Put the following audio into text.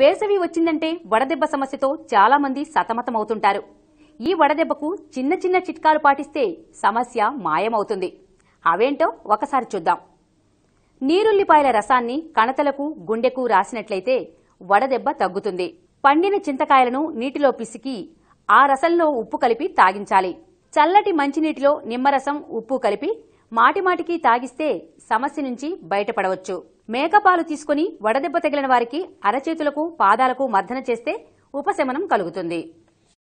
వేసవి వచ్చిందంటే వడదెబ్బ సమస్యతో చాలా మంది సతమతమవుతుంటారు ఈ వడదెబ్బకు చిన్న చిన్న చిట్కాలు పాటిస్తే సమస్య మాయమవుతుంది అవేంటో ఒకసారి చూద్దాం నీరుల్లిపాయల రసాన్ని కణతలకు గుండెకు రాసినట్లయితే వడదెబ్బ తగ్గుతుంది పండిన చింతకాయలను నీటిలో పిసికి ఆ రసంలో ఉప్పు కలిపి తాగించాలి చల్లటి మంచినీటిలో నిమ్మరసం ఉప్పు కలిపి మాటిమాటికి తాగిస్తే సమస్య నుంచి బయటపడవచ్చు మేకపాలు తీసుకుని వడదెబ్బ తగిలిన వారికి అరచేతులకు పాదాలకు మర్దన చేస్తే ఉపశమనం కలుగుతుంది